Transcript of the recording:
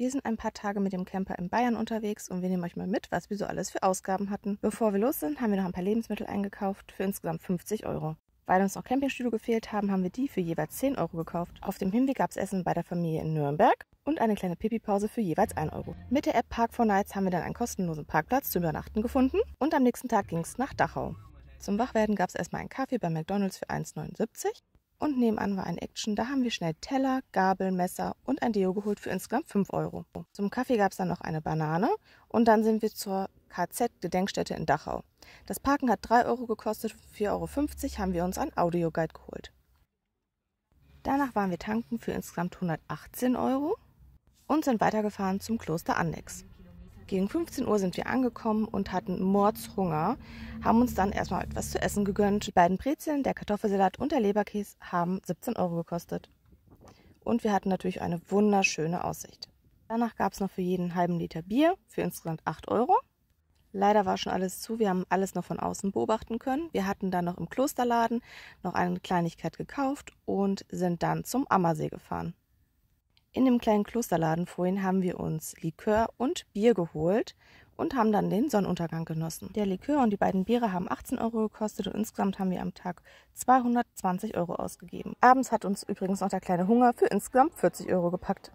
Wir sind ein paar Tage mit dem Camper in Bayern unterwegs und wir nehmen euch mal mit, was wir so alles für Ausgaben hatten. Bevor wir los sind, haben wir noch ein paar Lebensmittel eingekauft für insgesamt 50 Euro. Weil uns noch Campingstühle gefehlt haben, haben wir die für jeweils 10 Euro gekauft. Auf dem Hinweg gab es Essen bei der Familie in Nürnberg und eine kleine Pipi-Pause für jeweils 1 Euro. Mit der App Park4Nights haben wir dann einen kostenlosen Parkplatz zum übernachten gefunden und am nächsten Tag ging es nach Dachau. Zum Wachwerden gab es erstmal einen Kaffee bei McDonalds für 1,79 und nebenan war ein Action. Da haben wir schnell Teller, Gabel, Messer und ein Deo geholt für insgesamt 5 Euro. Zum Kaffee gab es dann noch eine Banane und dann sind wir zur KZ-Gedenkstätte in Dachau. Das Parken hat 3 Euro gekostet, 4,50 Euro haben wir uns ein Audioguide geholt. Danach waren wir tanken für insgesamt 118 Euro und sind weitergefahren zum Kloster Annex. Gegen 15 Uhr sind wir angekommen und hatten Mordshunger, haben uns dann erstmal etwas zu essen gegönnt. Die beiden Brezeln, der Kartoffelsalat und der Leberkäse haben 17 Euro gekostet. Und wir hatten natürlich eine wunderschöne Aussicht. Danach gab es noch für jeden halben Liter Bier für insgesamt 8 Euro. Leider war schon alles zu, wir haben alles noch von außen beobachten können. Wir hatten dann noch im Klosterladen noch eine Kleinigkeit gekauft und sind dann zum Ammersee gefahren. In dem kleinen Klosterladen vorhin haben wir uns Likör und Bier geholt und haben dann den Sonnenuntergang genossen. Der Likör und die beiden Biere haben 18 Euro gekostet und insgesamt haben wir am Tag 220 Euro ausgegeben. Abends hat uns übrigens noch der kleine Hunger für insgesamt 40 Euro gepackt.